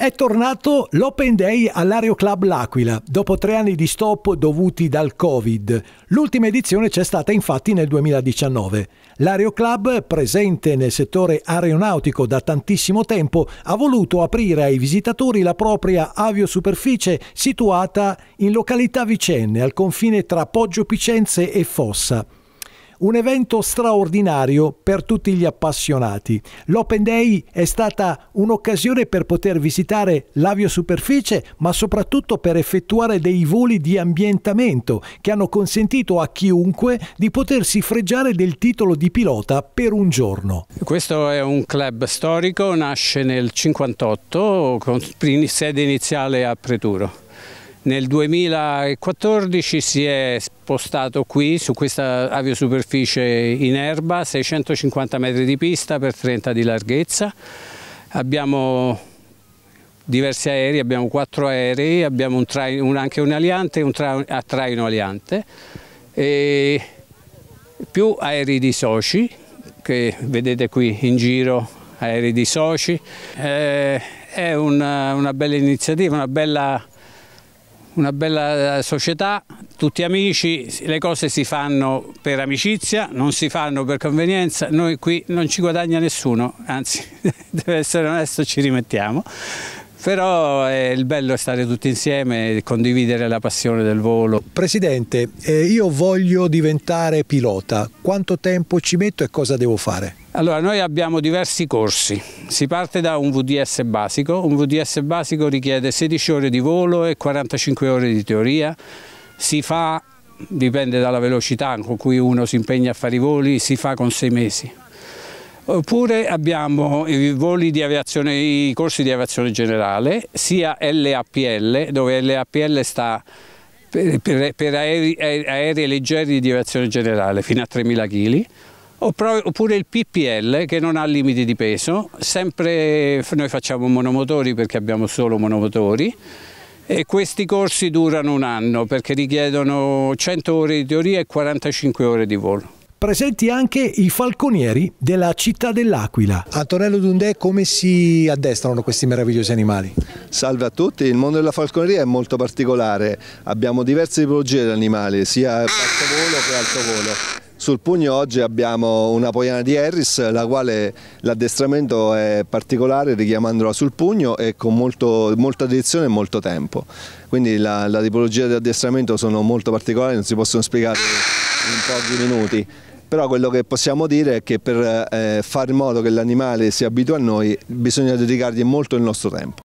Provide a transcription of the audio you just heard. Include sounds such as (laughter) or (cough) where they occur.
È tornato l'Open Day all'Ario Club L'Aquila, dopo tre anni di stop dovuti dal Covid. L'ultima edizione c'è stata infatti nel 2019. L'Ario Club, presente nel settore aeronautico da tantissimo tempo, ha voluto aprire ai visitatori la propria aviosuperficie situata in località vicenne, al confine tra Poggio Picenze e Fossa. Un evento straordinario per tutti gli appassionati. L'Open Day è stata un'occasione per poter visitare l'aviosuperficie, ma soprattutto per effettuare dei voli di ambientamento che hanno consentito a chiunque di potersi freggiare del titolo di pilota per un giorno. Questo è un club storico, nasce nel 1958 con sede iniziale a Preturo. Nel 2014 si è spostato qui su questa aviosuperficie in erba, 650 metri di pista per 30 di larghezza. Abbiamo diversi aerei, abbiamo quattro aerei, abbiamo un traino, un, anche un aliante e un tra, a traino aliante, e più aerei di soci che vedete qui in giro aerei di soci. Eh, è una, una, bella iniziativa, una bella una bella eh, società, tutti amici, le cose si fanno per amicizia, non si fanno per convenienza, noi qui non ci guadagna nessuno, anzi, (laughs) deve essere onesto, ci rimettiamo. Però è eh, il bello stare tutti insieme e condividere la passione del volo. Presidente, eh, io voglio diventare pilota. Quanto tempo ci metto e cosa devo fare? Allora, noi abbiamo diversi corsi. Si parte da un VDS basico. Un VDS basico richiede 16 ore di volo e 45 ore di teoria. Si fa, dipende dalla velocità con cui uno si impegna a fare i voli, si fa con 6 mesi. Oppure abbiamo i, i corsi di aviazione generale, sia LAPL, dove LAPL sta per, per, per aerei, aerei, leggeri di aviazione generale fino a 3.000 kg, oppure il PPL che non ha limiti di peso, sempre noi facciamo monomotori perché abbiamo solo monomotori e questi corsi durano un anno perché richiedono 100 ore di teoria e 45 ore di volo presenti anche i falconieri della città dell'Aquila. Antonello Dundè, come si addestrano questi meravigliosi animali? Salve a tutti, il mondo della falconeria è molto particolare, abbiamo diverse tipologie di animali, sia basso volo che alto volo. Sul pugno oggi abbiamo una poiana di Harris, la quale l'addestramento è particolare richiamandola sul pugno e con molto, molta dedizione e molto tempo. Quindi la, la tipologia di addestramento sono molto particolari, non si possono spiegare pochi minuti. Però quello che possiamo dire è che per eh, fare in modo che l'animale si abitua a noi bisogna dedicargli molto il nostro tempo.